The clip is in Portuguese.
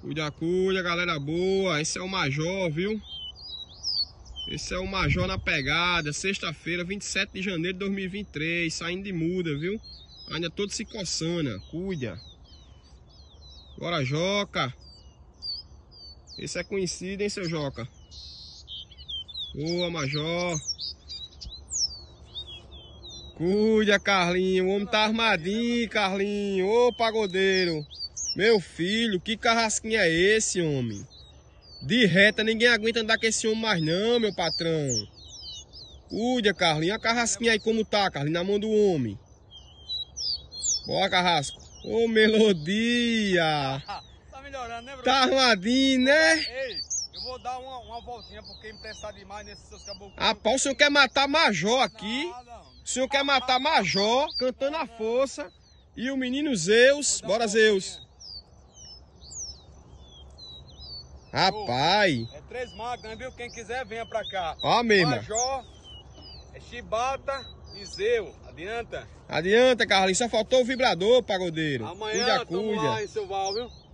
Cuida, cuida, galera boa. Esse é o Major, viu? Esse é o Major na pegada. Sexta-feira, 27 de janeiro de 2023. Saindo de muda, viu? Ainda todo se coçando. Cuida. Bora, Joca. Esse é conhecido, hein, seu Joca? Boa, Major. Cuida, Carlinho. O homem tá armadinho, Carlinho. Ô, pagodeiro. Meu filho, que carrasquinho é esse, homem? De reta, ninguém aguenta andar com esse homem mais não, meu patrão. Cuida, Carlinhos. A carrasquinha aí como tá, Carlinhos, na mão do homem. Bora, carrasco. Ô, melodia. tá melhorando, né, Bruno Tá arrumadinho, né? Ei, eu vou dar uma, uma voltinha porque emprestar demais nesses seus caboclos. Ah, pá, o senhor quer matar Major aqui. Não, não. O senhor quer matar Major, cantando não, a força. E o menino Zeus. Bora, Zeus. Rapaz! É três máquinas, viu? Quem quiser, venha pra cá. Ó, mesmo. Major, é Chibata e Zeu. Adianta? Adianta, Carlinhos. Só faltou o vibrador, pagodeiro. Amanhã cuida, cuida. mais, seu Val, viu?